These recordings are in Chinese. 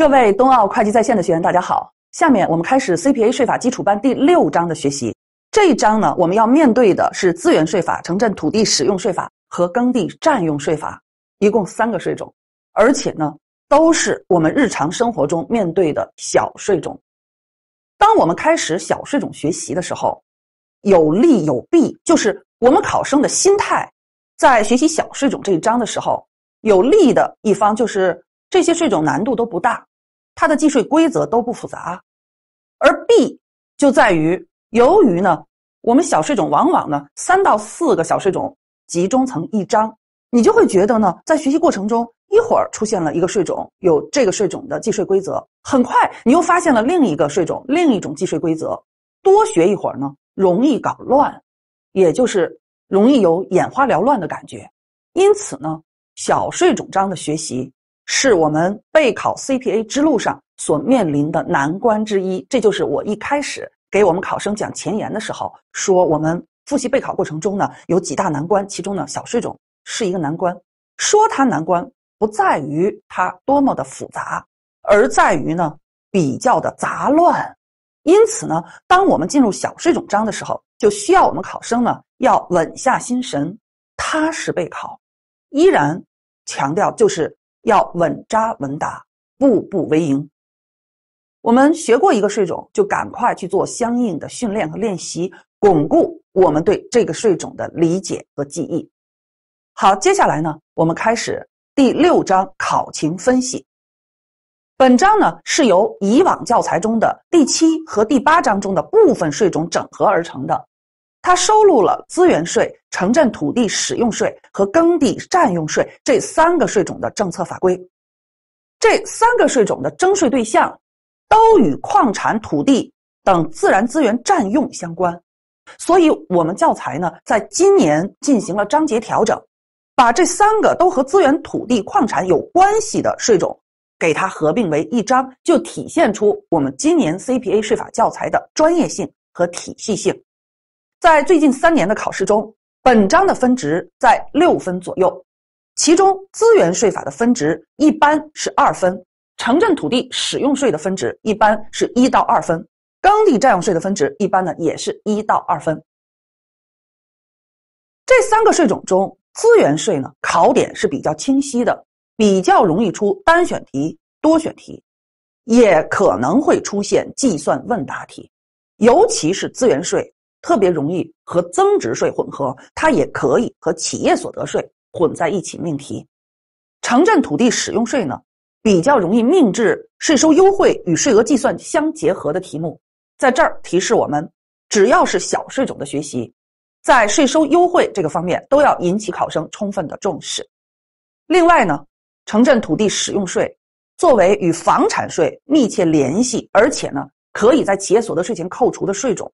各位冬奥会计在线的学员，大家好！下面我们开始 CPA 税法基础班第六章的学习。这一章呢，我们要面对的是资源税法、城镇土地使用税法和耕地占用税法，一共三个税种，而且呢，都是我们日常生活中面对的小税种。当我们开始小税种学习的时候，有利有弊，就是我们考生的心态在学习小税种这一章的时候，有利的一方就是这些税种难度都不大。它的计税规则都不复杂，而弊就在于，由于呢，我们小税种往往呢三到四个小税种集中成一章，你就会觉得呢，在学习过程中一会儿出现了一个税种，有这个税种的计税规则，很快你又发现了另一个税种，另一种计税规则，多学一会儿呢，容易搞乱，也就是容易有眼花缭乱的感觉，因此呢，小税种章的学习。是我们备考 CPA 之路上所面临的难关之一。这就是我一开始给我们考生讲前言的时候说，我们复习备考过程中呢有几大难关，其中呢小税种是一个难关。说它难关，不在于它多么的复杂，而在于呢比较的杂乱。因此呢，当我们进入小税种章的时候，就需要我们考生呢要稳下心神，踏实备考。依然强调就是。要稳扎稳打，步步为营。我们学过一个税种，就赶快去做相应的训练和练习，巩固我们对这个税种的理解和记忆。好，接下来呢，我们开始第六章考情分析。本章呢是由以往教材中的第七和第八章中的部分税种整合而成的。它收录了资源税、城镇土地使用税和耕地占用税这三个税种的政策法规。这三个税种的征税对象都与矿产、土地等自然资源占用相关，所以我们教材呢在今年进行了章节调整，把这三个都和资源、土地、矿产有关系的税种给它合并为一章，就体现出我们今年 CPA 税法教材的专业性和体系性。在最近三年的考试中，本章的分值在六分左右，其中资源税法的分值一般是二分，城镇土地使用税的分值一般是一到二分，耕地占用税的分值一般呢也是一到二分。这三个税种中，资源税呢考点是比较清晰的，比较容易出单选题、多选题，也可能会出现计算问答题，尤其是资源税。特别容易和增值税混合，它也可以和企业所得税混在一起命题。城镇土地使用税呢，比较容易命制税收优惠与税额计算相结合的题目。在这儿提示我们，只要是小税种的学习，在税收优惠这个方面都要引起考生充分的重视。另外呢，城镇土地使用税作为与房产税密切联系，而且呢可以在企业所得税前扣除的税种。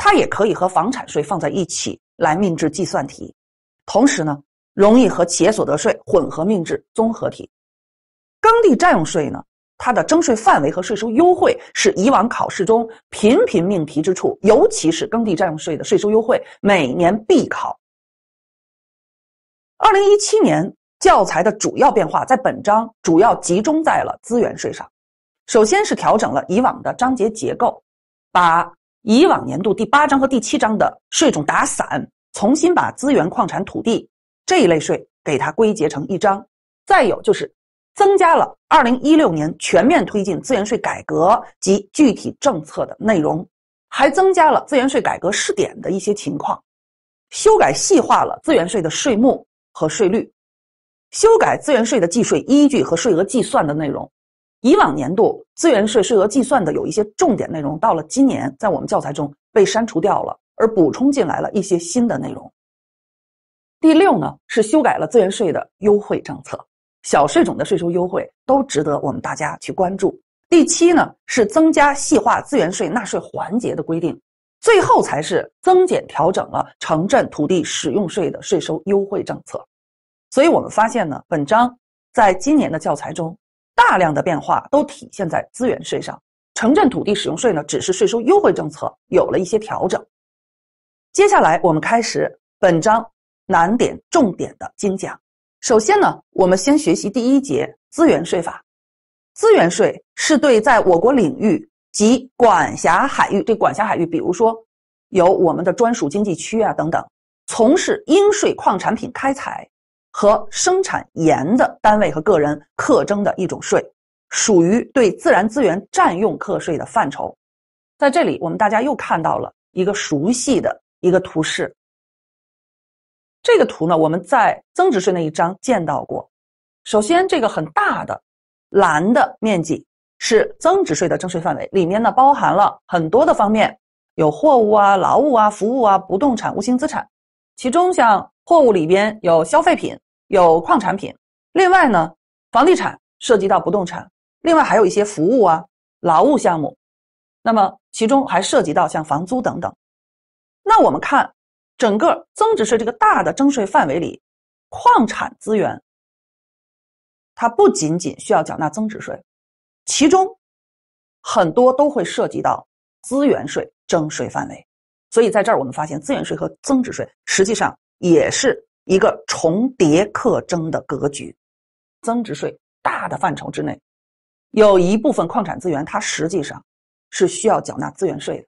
它也可以和房产税放在一起来命制计算题，同时呢，容易和企业所得税混合命制综合题。耕地占用税呢，它的征税范围和税收优惠是以往考试中频频命题之处，尤其是耕地占用税的税收优惠，每年必考。二零一七年教材的主要变化在本章主要集中在了资源税上，首先是调整了以往的章节结构，把。以往年度第八章和第七章的税种打散，重新把资源、矿产、土地这一类税给它归结成一章。再有就是，增加了二零一六年全面推进资源税改革及具体政策的内容，还增加了资源税改革试点的一些情况，修改细化了资源税的税目和税率，修改资源税的计税依据和税额计算的内容。以往年度资源税税额计算的有一些重点内容，到了今年，在我们教材中被删除掉了，而补充进来了一些新的内容。第六呢是修改了资源税的优惠政策，小税种的税收优惠都值得我们大家去关注。第七呢是增加细化资源税纳税环节的规定，最后才是增减调整了城镇土地使用税的税收优惠政策。所以我们发现呢，本章在今年的教材中。大量的变化都体现在资源税上，城镇土地使用税呢只是税收优惠政策有了一些调整。接下来我们开始本章难点重点的精讲。首先呢，我们先学习第一节资源税法。资源税是对在我国领域及管辖海域，对管辖海域，比如说有我们的专属经济区啊等等，从事应税矿产品开采。和生产盐的单位和个人课征的一种税，属于对自然资源占用课税的范畴。在这里，我们大家又看到了一个熟悉的一个图示。这个图呢，我们在增值税那一章见到过。首先，这个很大的蓝的面积是增值税的征税范围，里面呢包含了很多的方面，有货物啊、劳务啊、服务啊、不动产、无形资产。其中，像货物里边有消费品。有矿产品，另外呢，房地产涉及到不动产，另外还有一些服务啊、劳务项目，那么其中还涉及到像房租等等。那我们看整个增值税这个大的征税范围里，矿产资源，它不仅仅需要缴纳增值税，其中很多都会涉及到资源税征税范围，所以在这儿我们发现资源税和增值税实际上也是。一个重叠特征的格局，增值税大的范畴之内，有一部分矿产资源，它实际上是需要缴纳资源税的。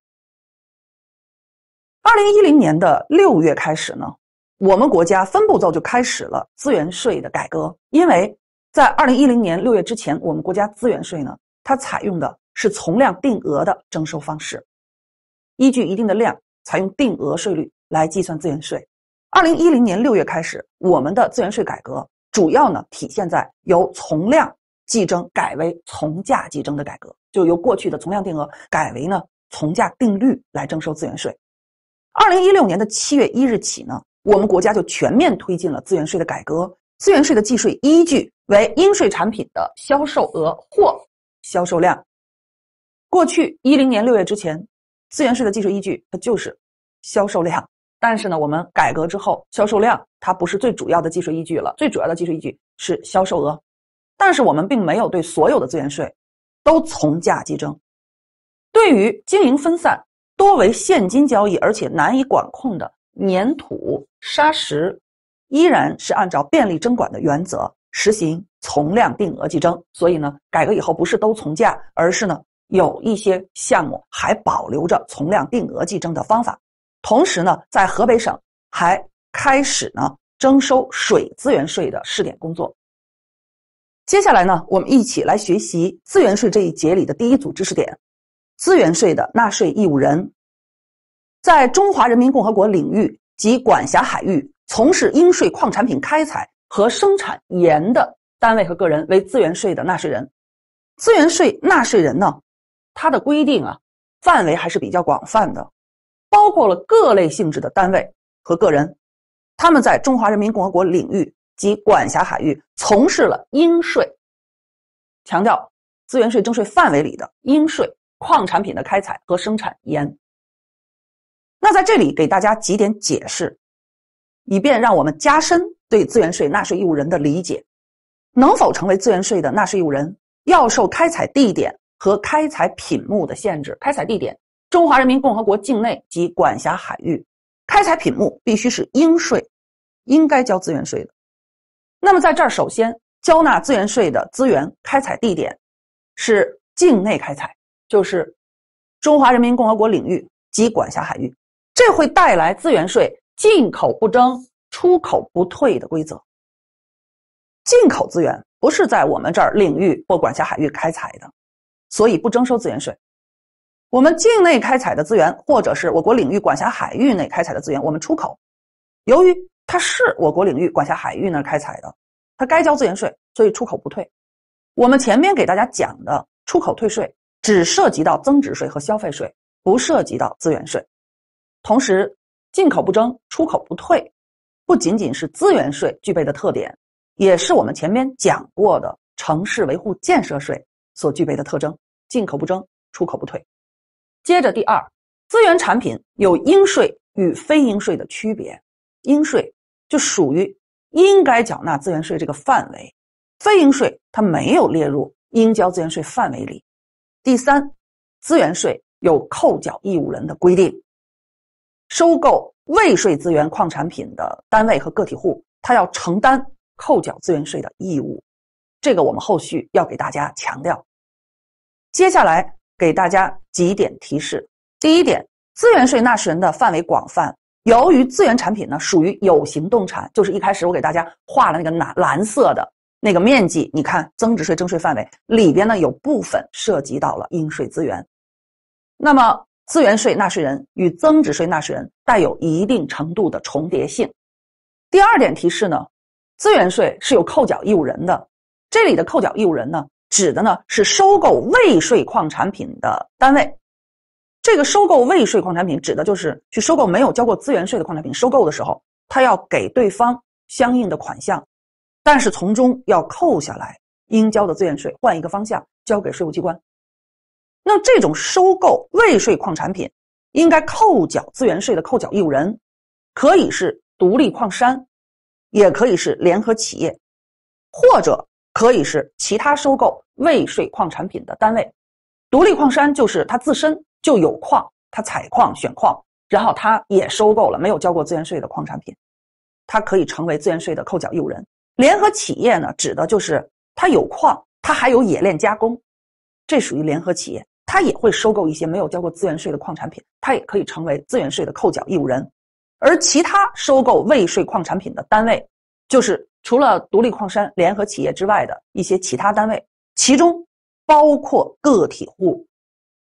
二零一零年的六月开始呢，我们国家分步骤就开始了资源税的改革，因为在二零一零年六月之前，我们国家资源税呢，它采用的是从量定额的征收方式，依据一定的量，采用定额税率来计算资源税。二零一零年六月开始，我们的资源税改革主要呢体现在由从量计征改为从价计征的改革，就由过去的从量定额改为呢从价定律来征收资源税。二零一六年的七月一日起呢，我们国家就全面推进了资源税的改革，资源税的计税依据为应税产品的销售额或销售量。过去一零年六月之前，资源税的计税依据它就是销售量。但是呢，我们改革之后，销售量它不是最主要的计税依据了，最主要的计税依据是销售额。但是我们并没有对所有的资源税都从价计征，对于经营分散、多为现金交易而且难以管控的粘土、砂石，依然是按照便利征管的原则实行从量定额计征。所以呢，改革以后不是都从价，而是呢有一些项目还保留着从量定额计征的方法。同时呢，在河北省还开始呢征收水资源税的试点工作。接下来呢，我们一起来学习资源税这一节里的第一组知识点：资源税的纳税义务人，在中华人民共和国领域及管辖海域从事应税矿产品开采和生产盐的单位和个人为资源税的纳税人。资源税纳税人呢，它的规定啊，范围还是比较广泛的。包括了各类性质的单位和个人，他们在中华人民共和国领域及管辖海域从事了应税，强调资源税征税范围里的应税矿产品的开采和生产盐。那在这里给大家几点解释，以便让我们加深对资源税纳税义务人的理解。能否成为资源税的纳税义务人，要受开采地点和开采品目的限制。开采地点。中华人民共和国境内及管辖海域，开采品目必须是应税、应该交资源税的。那么，在这儿首先交纳资源税的资源开采地点是境内开采，就是中华人民共和国领域及管辖海域，这会带来资源税进口不征、出口不退的规则。进口资源不是在我们这儿领域或管辖海域开采的，所以不征收资源税。我们境内开采的资源，或者是我国领域管辖海域内开采的资源，我们出口，由于它是我国领域管辖海域那开采的，它该交资源税，所以出口不退。我们前面给大家讲的出口退税，只涉及到增值税和消费税，不涉及到资源税。同时，进口不征，出口不退，不仅仅是资源税具备的特点，也是我们前面讲过的城市维护建设税所具备的特征：进口不征，出口不退。接着第二，资源产品有应税与非应税的区别，应税就属于应该缴纳资源税这个范围，非应税它没有列入应交资源税范围里。第三，资源税有扣缴义务人的规定，收购未税资源矿产品的单位和个体户，他要承担扣缴资源税的义务，这个我们后续要给大家强调。接下来。给大家几点提示：第一点，资源税纳税人的范围广泛，由于资源产品呢属于有形动产，就是一开始我给大家画了那个蓝蓝色的那个面积，你看增值税征税范围里边呢有部分涉及到了应税资源，那么资源税纳税人与增值税纳税人带有一定程度的重叠性。第二点提示呢，资源税是有扣缴义务人的，这里的扣缴义务人呢。指的呢是收购未税矿产品的单位，这个收购未税矿产品指的就是去收购没有交过资源税的矿产品。收购的时候，他要给对方相应的款项，但是从中要扣下来应交的资源税，换一个方向交给税务机关。那这种收购未税矿产品应该扣缴资源税的扣缴义务人，可以是独立矿山，也可以是联合企业，或者。可以是其他收购未税矿产品的单位，独立矿山就是它自身就有矿，它采矿选矿，然后它也收购了没有交过资源税的矿产品，它可以成为资源税的扣缴义务人。联合企业呢，指的就是它有矿，它还有冶炼加工，这属于联合企业，它也会收购一些没有交过资源税的矿产品，它也可以成为资源税的扣缴义务人。而其他收购未税矿产品的单位，就是。除了独立矿山、联合企业之外的一些其他单位，其中包括个体户，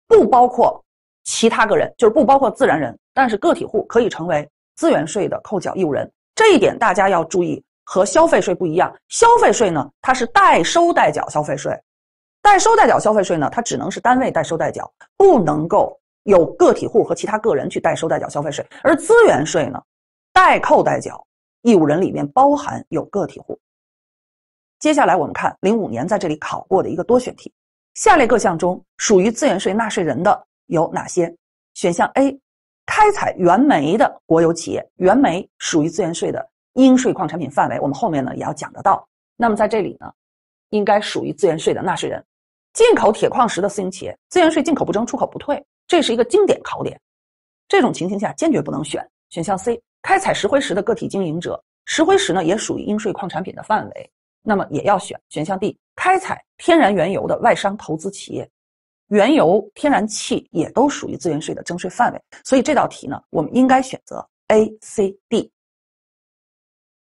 不包括其他个人，就是不包括自然人。但是个体户可以成为资源税的扣缴义务人，这一点大家要注意。和消费税不一样，消费税呢，它是代收代缴消费税，代收代缴消费税呢，它只能是单位代收代缴，不能够有个体户和其他个人去代收代缴消费税。而资源税呢，代扣代缴。义务人里面包含有个体户。接下来我们看零五年在这里考过的一个多选题：下列各项中属于资源税纳税人的有哪些？选项 A，开采原煤的国有企业，原煤属于资源税的应税矿产品范围，我们后面呢也要讲得到。那么在这里呢，应该属于资源税的纳税人。进口铁矿石的私营企业，资源税进口不征，出口不退，这是一个经典考点。这种情形下坚决不能选。选项 C。开采石灰石的个体经营者，石灰石呢也属于应税矿产品的范围，那么也要选选项 D。开采天然原油的外商投资企业，原油、天然气也都属于资源税的征税范围，所以这道题呢，我们应该选择 A、C、D。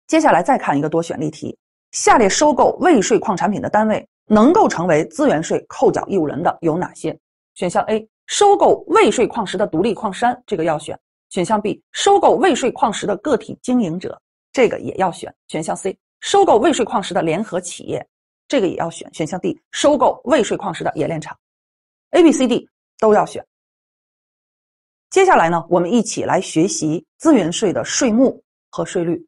接下来再看一个多选例题：下列收购未税矿产品的单位，能够成为资源税扣缴义务人的有哪些？选项 A，收购未税矿石的独立矿山，这个要选。选项 B，收购未税矿石的个体经营者，这个也要选；选项 C，收购未税矿石的联合企业，这个也要选；选项 D，收购未税矿石的冶炼厂，A、B、C、D 都要选。接下来呢，我们一起来学习资源税的税目和税率。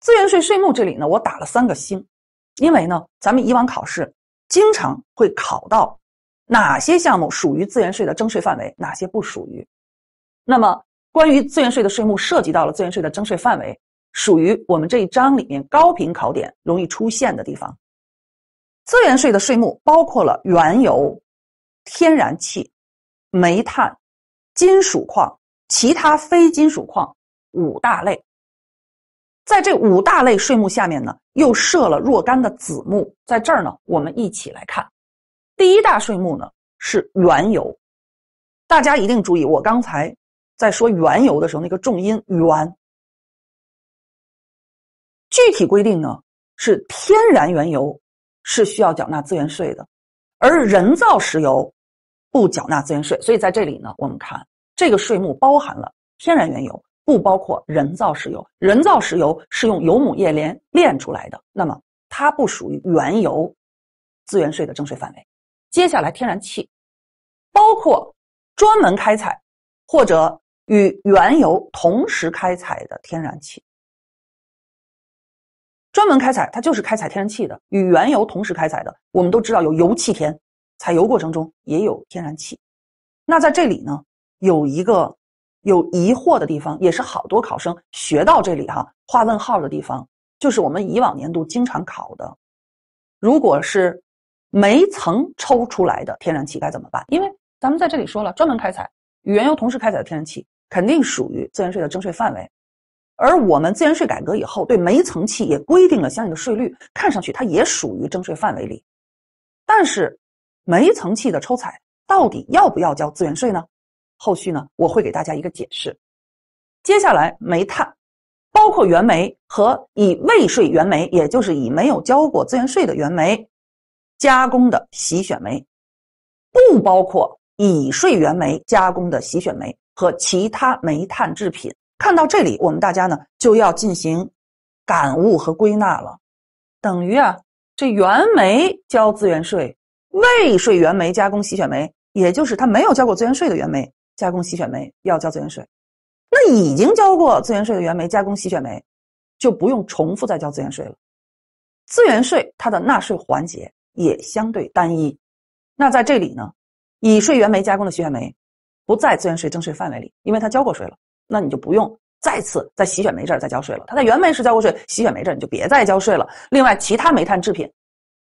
资源税税目这里呢，我打了三个星，因为呢，咱们以往考试经常会考到哪些项目属于资源税的征税范围，哪些不属于。那么关于资源税的税目，涉及到了资源税的征税范围，属于我们这一章里面高频考点、容易出现的地方。资源税的税目包括了原油、天然气、煤炭、金属矿、其他非金属矿五大类。在这五大类税目下面呢，又设了若干的子目。在这儿呢，我们一起来看，第一大税目呢是原油。大家一定注意，我刚才。在说原油的时候，那个重音“原”，具体规定呢是天然原油是需要缴纳资源税的，而人造石油不缴纳资源税。所以在这里呢，我们看这个税目包含了天然原油，不包括人造石油。人造石油是用油母液炼炼出来的，那么它不属于原油资源税的征税范围。接下来，天然气包括专门开采或者与原油同时开采的天然气，专门开采它就是开采天然气的。与原油同时开采的，我们都知道有油气田，采油过程中也有天然气。那在这里呢，有一个有疑惑的地方，也是好多考生学到这里哈画问号的地方，就是我们以往年度经常考的。如果是煤层抽出来的天然气该怎么办？因为咱们在这里说了，专门开采与原油同时开采的天然气。肯定属于资源税的征税范围，而我们资源税改革以后，对煤层气也规定了相应的税率，看上去它也属于征税范围里。但是，煤层气的抽采到底要不要交资源税呢？后续呢，我会给大家一个解释。接下来，煤炭包括原煤和已未税原煤，也就是已没有交过资源税的原煤，加工的洗选煤，不包括以税原煤加工的洗选煤。和其他煤炭制品。看到这里，我们大家呢就要进行感悟和归纳了。等于啊，这原煤交资源税，未税原煤加工洗选煤，也就是他没有交过资源税的原煤加工洗选煤要交资源税。那已经交过资源税的原煤加工洗选煤，就不用重复再交资源税了。资源税它的纳税环节也相对单一。那在这里呢，已税原煤加工的洗选煤。不在资源税征税范围里，因为它交过税了，那你就不用再次在洗选煤这儿再交税了。它在原煤时交过税，洗选煤这儿你就别再交税了。另外，其他煤炭制品，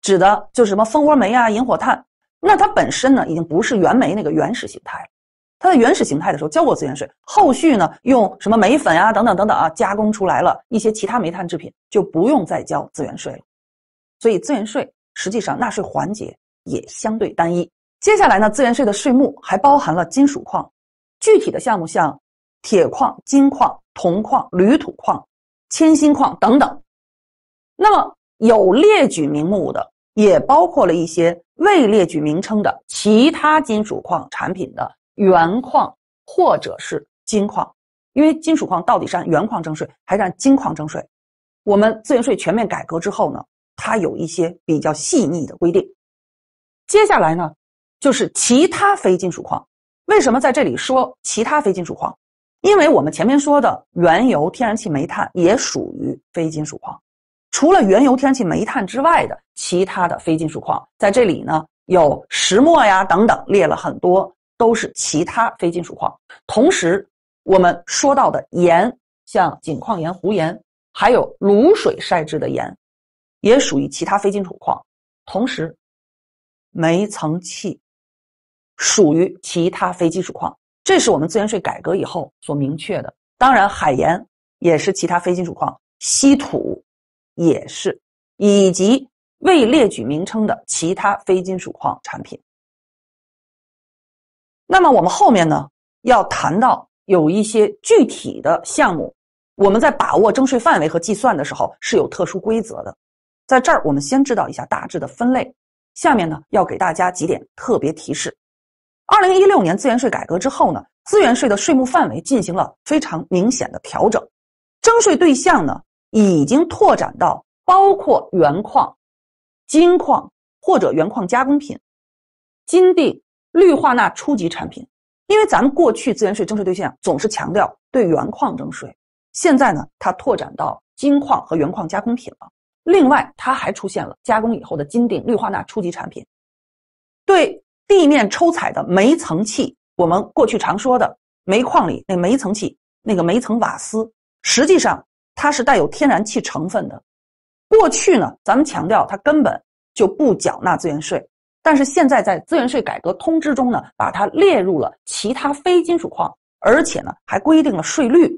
指的就是什么蜂窝煤啊、引火炭，那它本身呢已经不是原煤那个原始形态了。它的原始形态的时候交过资源税，后续呢用什么煤粉啊等等等等啊加工出来了一些其他煤炭制品，就不用再交资源税了。所以，资源税实际上纳税环节也相对单一。接下来呢，资源税的税目还包含了金属矿，具体的项目像铁矿、金矿、铜矿、铝土矿、铅锌矿等等。那么有列举名目的，也包括了一些未列举名称的其他金属矿产品的原矿或者是金矿。因为金属矿到底是按原矿征税还是按金矿征税？我们资源税全面改革之后呢，它有一些比较细腻的规定。接下来呢？就是其他非金属矿，为什么在这里说其他非金属矿？因为我们前面说的原油、天然气、煤炭也属于非金属矿。除了原油、天然气、煤炭之外的其他的非金属矿，在这里呢有石墨呀等等，列了很多都是其他非金属矿。同时，我们说到的盐，像井矿盐、湖盐，还有卤水晒制的盐，也属于其他非金属矿。同时，煤层气。属于其他非金属矿，这是我们资源税改革以后所明确的。当然，海盐也是其他非金属矿，稀土也是，以及未列举名称的其他非金属矿产品。那么我们后面呢要谈到有一些具体的项目，我们在把握征税范围和计算的时候是有特殊规则的。在这儿我们先知道一下大致的分类。下面呢要给大家几点特别提示。二零一六年资源税改革之后呢，资源税的税目范围进行了非常明显的调整，征税对象呢已经拓展到包括原矿、金矿或者原矿加工品、金锭、氯化钠初级产品。因为咱们过去资源税征税对象总是强调对原矿征税，现在呢它拓展到金矿和原矿加工品了。另外，它还出现了加工以后的金锭、氯化钠初级产品，对。地面抽采的煤层气，我们过去常说的煤矿里那煤层气，那个煤层瓦斯，实际上它是带有天然气成分的。过去呢，咱们强调它根本就不缴纳资源税，但是现在在资源税改革通知中呢，把它列入了其他非金属矿，而且呢还规定了税率。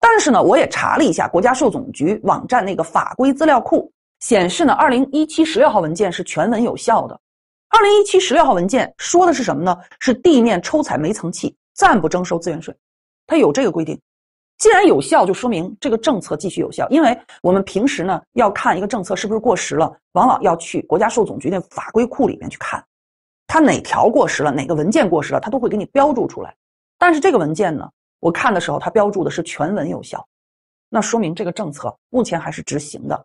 但是呢，我也查了一下国家税务总局网站那个法规资料库，显示呢二零一七十六号文件是全文有效的。二零一七十六号文件说的是什么呢？是地面抽采煤层气暂不征收资源税，它有这个规定。既然有效，就说明这个政策继续有效。因为我们平时呢要看一个政策是不是过时了，往往要去国家税务总局那法规库里面去看，它哪条过时了，哪个文件过时了，它都会给你标注出来。但是这个文件呢，我看的时候它标注的是全文有效，那说明这个政策目前还是执行的。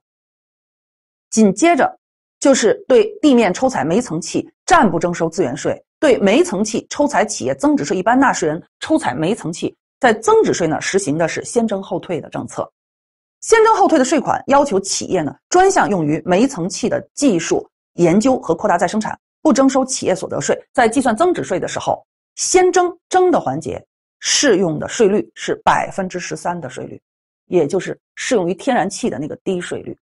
紧接着。就是对地面抽采煤层气暂不征收资源税，对煤层气抽采企业增值税一般纳税人抽采煤层气，在增值税呢实行的是先征后退的政策，先征后退的税款要求企业呢专项用于煤层气的技术研究和扩大再生产，不征收企业所得税。在计算增值税的时候，先征征的环节适用的税率是百分之十三的税率，也就是适用于天然气的那个低税率。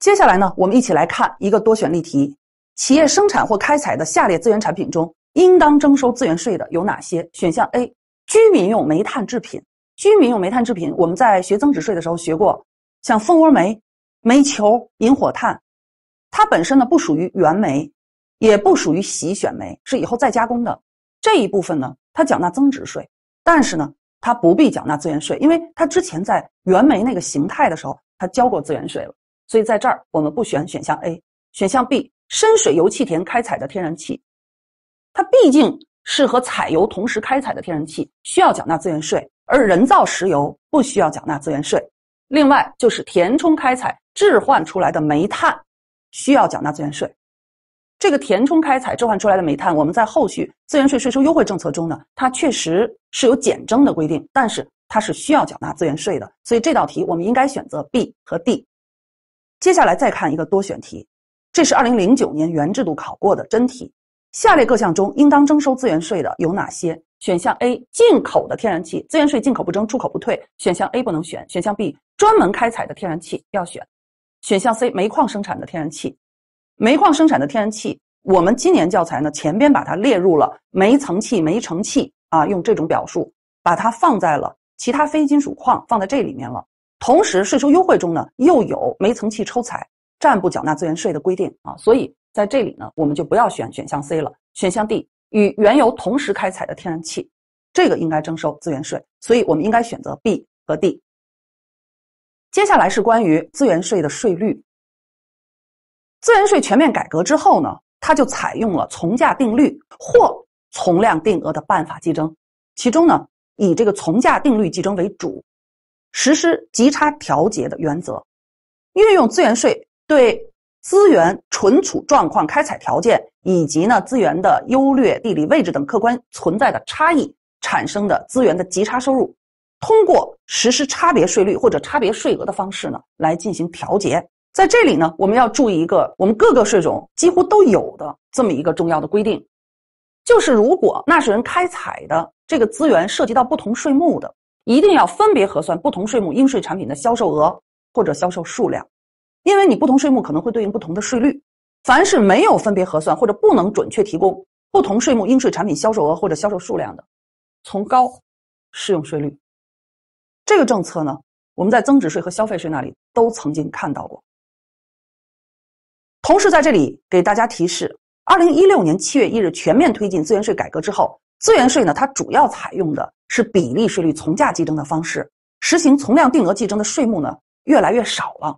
接下来呢，我们一起来看一个多选例题：企业生产或开采的下列资源产品中，应当征收资源税的有哪些？选项 A，居民用煤炭制品。居民用煤炭制品，我们在学增值税的时候学过，像蜂窝煤、煤球、引火炭，它本身呢不属于原煤，也不属于洗选煤，是以后再加工的这一部分呢，它缴纳增值税，但是呢，它不必缴纳资源税，因为它之前在原煤那个形态的时候，它交过资源税了。所以在这儿，我们不选选项 A，选项 B 深水油气田开采的天然气，它毕竟是和采油同时开采的天然气，需要缴纳资源税；而人造石油不需要缴纳资源税。另外就是填充开采置换出来的煤炭，需要缴纳资源税。这个填充开采置换出来的煤炭，我们在后续资源税税收优惠政策中呢，它确实是有减征的规定，但是它是需要缴纳资源税的。所以这道题我们应该选择 B 和 D。接下来再看一个多选题，这是二零零九年原制度考过的真题。下列各项中应当征收资源税的有哪些？选项 A 进口的天然气，资源税进口不征，出口不退，选项 A 不能选。选项 B 专门开采的天然气要选。选项 C 煤矿生产的天然气，煤矿生产的天然气，我们今年教材呢前边把它列入了煤层气、煤成气啊，用这种表述把它放在了其他非金属矿放在这里面了。同时，税收优惠中呢，又有煤层气抽采暂不缴纳资源税的规定啊，所以在这里呢，我们就不要选选项 C 了。选项 D 与原油同时开采的天然气，这个应该征收资源税，所以我们应该选择 B 和 D。接下来是关于资源税的税率。资源税全面改革之后呢，它就采用了从价定律或从量定额的办法计征，其中呢，以这个从价定律计征为主。实施极差调节的原则，运用资源税对资源存储状况、开采条件以及呢资源的优劣、地理位置等客观存在的差异产生的资源的极差收入，通过实施差别税率或者差别税额的方式呢来进行调节。在这里呢，我们要注意一个我们各个税种几乎都有的这么一个重要的规定，就是如果纳税人开采的这个资源涉及到不同税目的。一定要分别核算不同税目应税产品的销售额或者销售数量，因为你不同税目可能会对应不同的税率。凡是没有分别核算或者不能准确提供不同税目应税产品销售额或者销售数量的，从高适用税率。这个政策呢，我们在增值税和消费税那里都曾经看到过。同时，在这里给大家提示：二零一六年七月一日全面推进资源税改革之后，资源税呢，它主要采用的。是比例税率从价计征的方式，实行从量定额计征的税目呢越来越少了。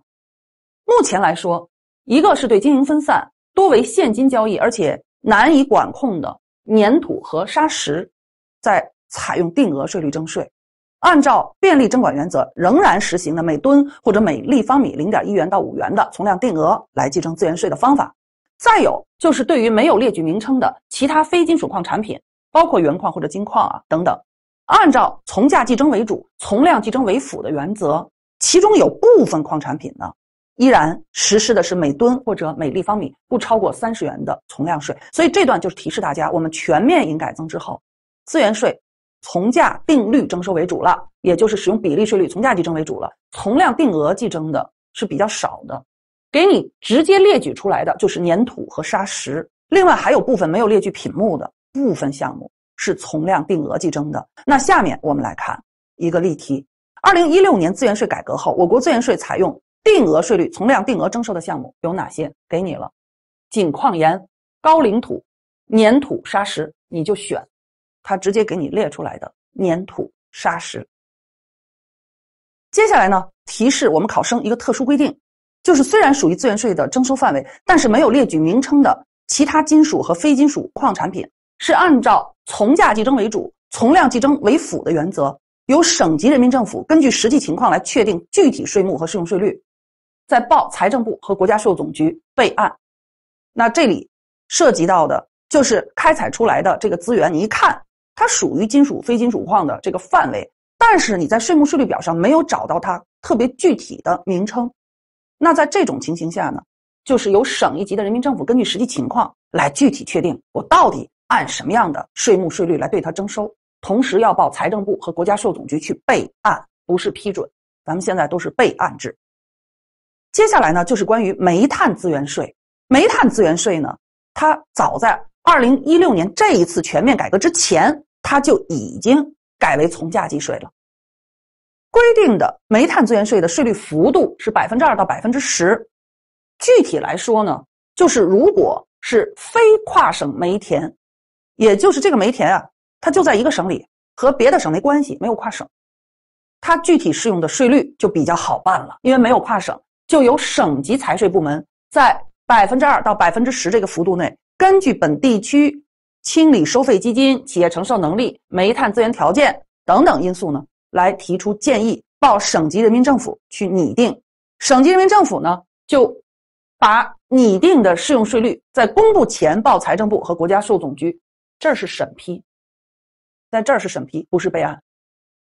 目前来说，一个是对经营分散、多为现金交易而且难以管控的粘土和沙石，在采用定额税率征税；按照便利征管原则，仍然实行的每吨或者每立方米零点一元到五元的从量定额来计征资源税的方法。再有就是对于没有列举名称的其他非金属矿产品，包括原矿或者金矿啊等等。按照从价计征为主、从量计征为辅的原则，其中有部分矿产品呢，依然实施的是每吨或者每立方米不超过三十元的从量税。所以这段就是提示大家，我们全面营改增之后，资源税从价定率征收为主了，也就是使用比例税率从价计征为主了，从量定额计征的是比较少的。给你直接列举出来的就是粘土和砂石，另外还有部分没有列举品目的部分项目。是从量定额计征的。那下面我们来看一个例题：二零一六年资源税改革后，我国资源税采用定额税率从量定额征收的项目有哪些？给你了，井矿盐、高岭土、粘土、砂石，你就选，它直接给你列出来的粘土、砂石。接下来呢，提示我们考生一个特殊规定，就是虽然属于资源税的征收范围，但是没有列举名称的其他金属和非金属矿产品。是按照从价计征为主、从量计征为辅的原则，由省级人民政府根据实际情况来确定具体税目和适用税率，再报财政部和国家税务总局备案。那这里涉及到的就是开采出来的这个资源，你一看它属于金属、非金属矿的这个范围，但是你在税目税率表上没有找到它特别具体的名称。那在这种情形下呢，就是由省一级的人民政府根据实际情况来具体确定我到底。按什么样的税目税率来对它征收，同时要报财政部和国家税务总局去备案，不是批准。咱们现在都是备案制。接下来呢，就是关于煤炭资源税。煤炭资源税呢，它早在二零一六年这一次全面改革之前，它就已经改为从价计税了。规定的煤炭资源税的税率幅度是百分之二到百分之十。具体来说呢，就是如果是非跨省煤田。也就是这个煤田啊，它就在一个省里，和别的省没关系，没有跨省，它具体适用的税率就比较好办了，因为没有跨省，就由省级财税部门在百分之二到百分之十这个幅度内，根据本地区清理收费基金、企业承受能力、煤炭资源条件等等因素呢，来提出建议，报省级人民政府去拟定。省级人民政府呢，就把拟定的适用税率在公布前报财政部和国家税务总局。这儿是审批，在这儿是审批，不是备案，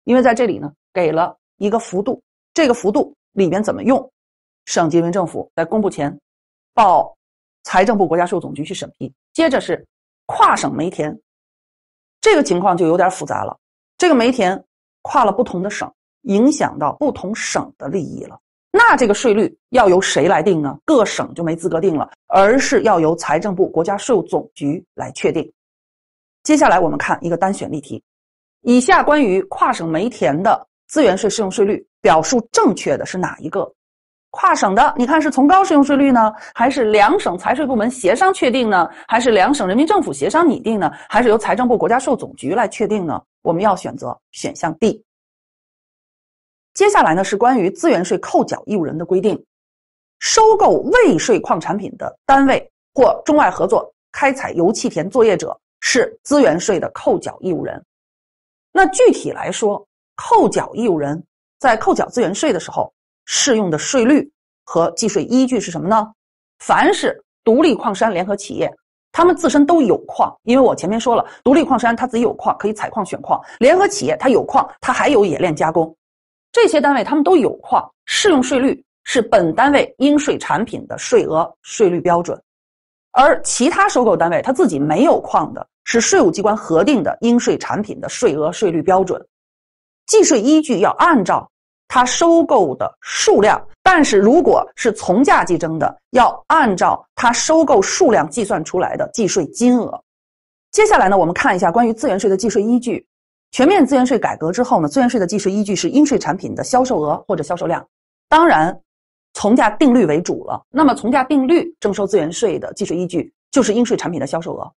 因为在这里呢给了一个幅度，这个幅度里面怎么用，省级人民政府在公布前报财政部、国家税务总局去审批。接着是跨省煤田，这个情况就有点复杂了。这个煤田跨了不同的省，影响到不同省的利益了。那这个税率要由谁来定呢？各省就没资格定了，而是要由财政部、国家税务总局来确定。接下来我们看一个单选例题，以下关于跨省煤田的资源税适用税率表述正确的是哪一个？跨省的，你看是从高适用税率呢，还是两省财税部门协商确定呢？还是两省人民政府协商拟定呢？还是由财政部国家税务总局来确定呢？我们要选择选项 D。接下来呢是关于资源税扣缴义务人的规定，收购未税矿产品的单位或中外合作开采油气田作业者。是资源税的扣缴义务人。那具体来说，扣缴义务人在扣缴资源税的时候，适用的税率和计税依据是什么呢？凡是独立矿山联合企业，他们自身都有矿，因为我前面说了，独立矿山它自己有矿可以采矿选矿，联合企业它有矿，它还有冶炼加工，这些单位他们都有矿，适用税率是本单位应税产品的税额税率标准。而其他收购单位，他自己没有矿的。是税务机关核定的应税产品的税额、税率标准，计税依据要按照它收购的数量，但是如果是从价计征的，要按照它收购数量计算出来的计税金额。接下来呢，我们看一下关于资源税的计税依据。全面资源税改革之后呢，资源税的计税依据是应税产品的销售额或者销售量，当然从价定律为主了。那么从价定律征收资源税的计税依据就是应税产品的销售额。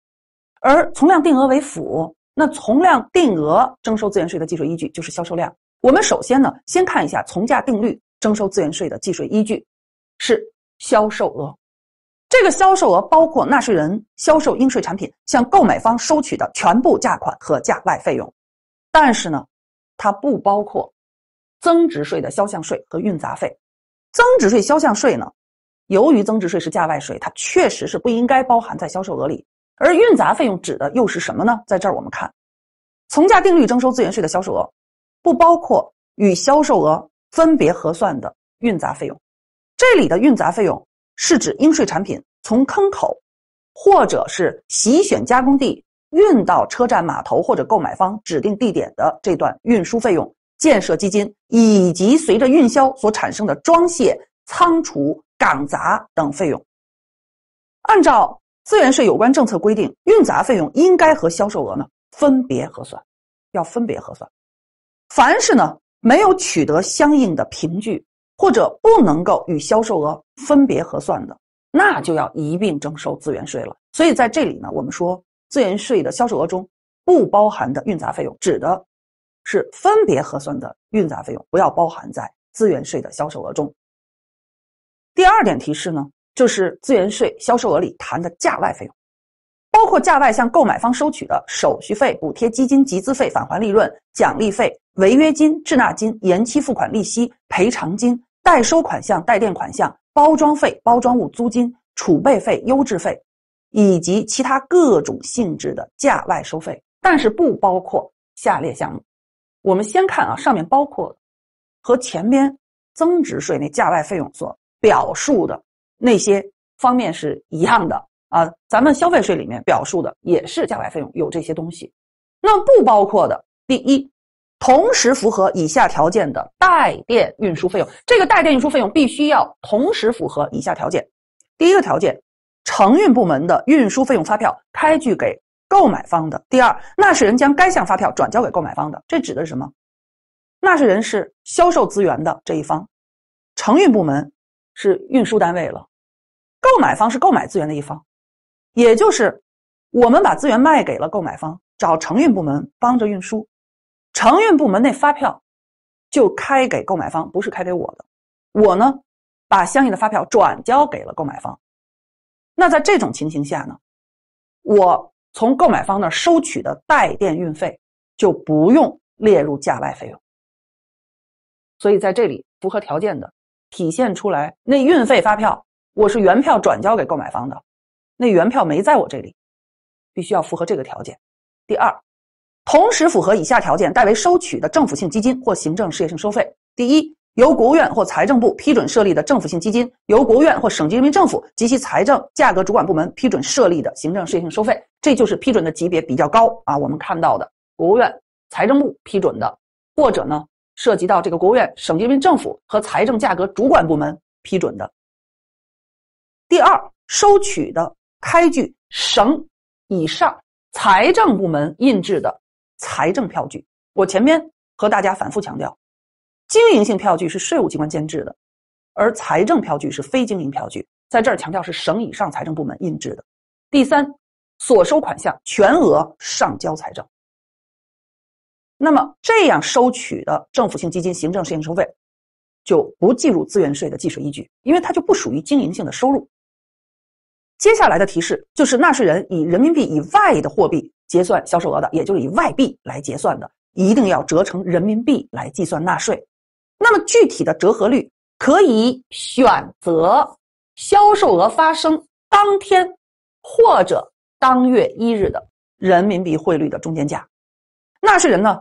而从量定额为辅，那从量定额征收资源税的计税依据就是销售量。我们首先呢，先看一下从价定律征收资源税的计税依据，是销售额。这个销售额包括纳税人销售应税产品向购买方收取的全部价款和价外费用，但是呢，它不包括增值税的销项税和运杂费。增值税销项税呢，由于增值税是价外税，它确实是不应该包含在销售额里。而运杂费用指的又是什么呢？在这儿我们看，从价定律征收资源税的销售额，不包括与销售额分别核算的运杂费用。这里的运杂费用是指应税产品从坑口，或者是洗选加工地运到车站码头或者购买方指定地点的这段运输费用、建设基金以及随着运销所产生的装卸、仓储、港杂等费用。按照。资源税有关政策规定，运杂费用应该和销售额呢分别核算，要分别核算。凡是呢没有取得相应的凭据，或者不能够与销售额分别核算的，那就要一并征收资源税了。所以在这里呢，我们说资源税的销售额中不包含的运杂费用，指的是分别核算的运杂费用，不要包含在资源税的销售额中。第二点提示呢。就是资源税销售额里谈的价外费用，包括价外向购买方收取的手续费、补贴基金、集资费、返还利润、奖励费、违约金、滞纳金、延期付款利息、赔偿金、代收款项、代垫款项、包装费、包装物租金、储备费、优质费，以及其他各种性质的价外收费。但是不包括下列项目。我们先看啊，上面包括和前边增值税那价外费用所表述的。那些方面是一样的啊，咱们消费税里面表述的也是价外费用有这些东西，那不包括的，第一，同时符合以下条件的带电运输费用，这个带电运输费用必须要同时符合以下条件，第一个条件，承运部门的运输费用发票开具给购买方的，第二，纳税人将该项发票转交给购买方的，这指的是什么？纳税人是销售资源的这一方，承运部门是运输单位了。购买方是购买资源的一方，也就是我们把资源卖给了购买方，找承运部门帮着运输，承运部门那发票就开给购买方，不是开给我的。我呢，把相应的发票转交给了购买方。那在这种情形下呢，我从购买方那收取的带电运费就不用列入价外费用。所以在这里符合条件的体现出来，那运费发票。我是原票转交给购买方的，那原票没在我这里，必须要符合这个条件。第二，同时符合以下条件：代为收取的政府性基金或行政事业性收费。第一，由国务院或财政部批准设立的政府性基金；由国务院或省级人民政府及其财政、价格主管部门批准设立的行政事业性收费。这就是批准的级别比较高啊。我们看到的国务院、财政部批准的，或者呢涉及到这个国务院、省级人民政府和财政、价格主管部门批准的。第二，收取的开具省以上财政部门印制的财政票据。我前面和大家反复强调，经营性票据是税务机关监制的，而财政票据是非经营票据。在这儿强调是省以上财政部门印制的。第三，所收款项全额上交财政。那么这样收取的政府性基金、行政性收费就不计入资源税的计税依据，因为它就不属于经营性的收入。接下来的提示就是，纳税人以人民币以外的货币结算销售额的，也就是以外币来结算的，一定要折成人民币来计算纳税。那么具体的折合率可以选择销售额发生当天或者当月一日的人民币汇率的中间价。纳税人呢，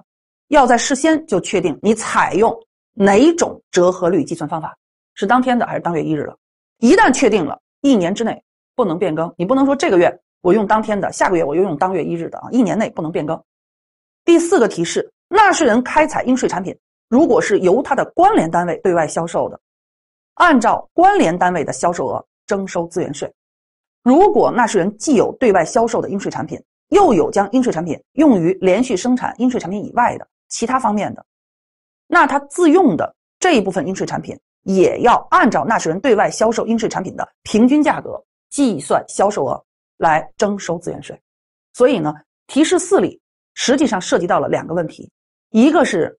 要在事先就确定你采用哪种折合率计算方法，是当天的还是当月一日的。一旦确定了，一年之内。不能变更，你不能说这个月我用当天的，下个月我又用当月一日的啊，一年内不能变更。第四个提示，纳税人开采应税产品，如果是由他的关联单位对外销售的，按照关联单位的销售额征收资源税。如果纳税人既有对外销售的应税产品，又有将应税产品用于连续生产应税产品以外的其他方面的，那他自用的这一部分应税产品也要按照纳税人对外销售应税产品的平均价格。计算销售额来征收资源税，所以呢，提示四里实际上涉及到了两个问题，一个是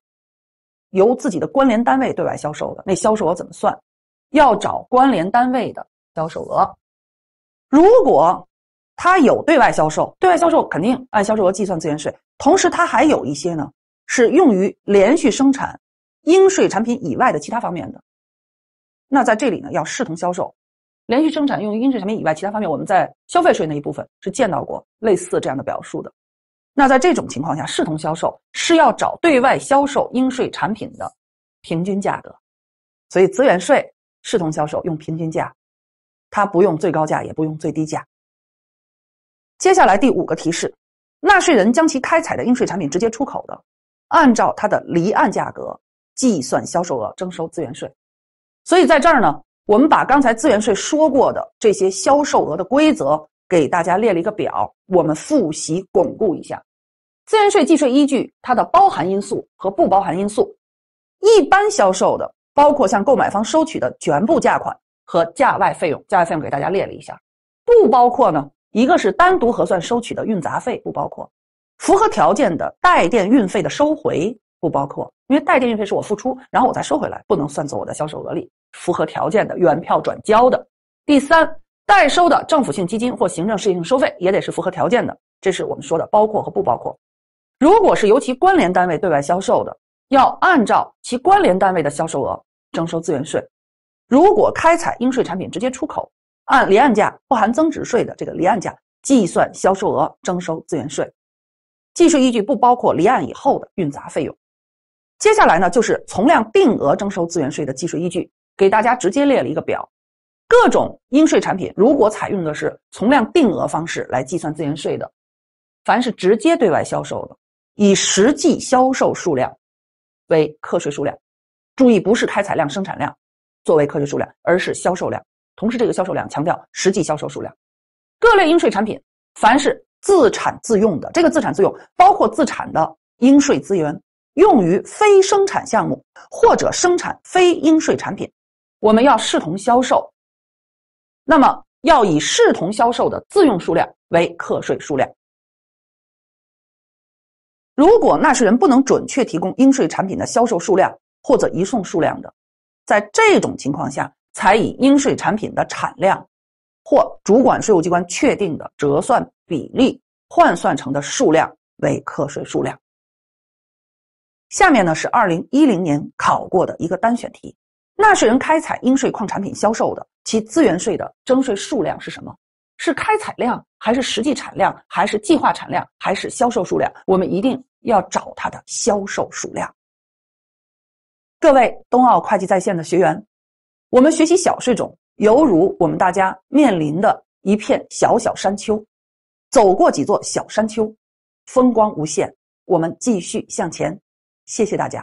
由自己的关联单位对外销售的那销售额怎么算？要找关联单位的销售额。如果他有对外销售，对外销售肯定按销售额计算资源税。同时，他还有一些呢是用于连续生产应税产品以外的其他方面的，那在这里呢要视同销售。连续生产用于应税产品以外，其他方面我们在消费税那一部分是见到过类似这样的表述的。那在这种情况下，视同销售是要找对外销售应税产品的平均价格。所以资源税视同销售用平均价，它不用最高价，也不用最低价。接下来第五个提示，纳税人将其开采的应税产品直接出口的，按照它的离岸价格计算销售额征收资源税。所以在这儿呢。我们把刚才资源税说过的这些销售额的规则给大家列了一个表，我们复习巩固一下。资源税计税依据它的包含因素和不包含因素，一般销售的包括向购买方收取的全部价款和价外费用，价外费用给大家列了一下。不包括呢，一个是单独核算收取的运杂费不包括，符合条件的代垫运费的收回不包括，因为代垫运费是我付出，然后我再收回来，不能算作我的销售额里。符合条件的原票转交的第三代收的政府性基金或行政事业性收费也得是符合条件的，这是我们说的包括和不包括。如果是由其关联单位对外销售的，要按照其关联单位的销售额征收资源税。如果开采应税产品直接出口，按离岸价不含增值税的这个离岸价计算销售额征收资源税，计税依据不包括离岸以后的运杂费用。接下来呢，就是从量定额征收资源税的计税依据。给大家直接列了一个表，各种应税产品如果采用的是从量定额方式来计算资源税的，凡是直接对外销售的，以实际销售数量为课税数量，注意不是开采量、生产量作为课税数量，而是销售量。同时，这个销售量强调实际销售数量。各类应税产品，凡是自产自用的，这个自产自用包括自产的应税资源用于非生产项目或者生产非应税产品。我们要视同销售，那么要以视同销售的自用数量为课税数量。如果纳税人不能准确提供应税产品的销售数量或者移送数量的，在这种情况下，才以应税产品的产量或主管税务机关确定的折算比例换算成的数量为课税数量。下面呢是二零一零年考过的一个单选题。纳税人开采应税矿产品销售的，其资源税的征税数量是什么？是开采量，还是实际产量，还是计划产量，还是销售数量？我们一定要找它的销售数量。各位冬奥会计在线的学员，我们学习小税种，犹如我们大家面临的一片小小山丘，走过几座小山丘，风光无限。我们继续向前，谢谢大家。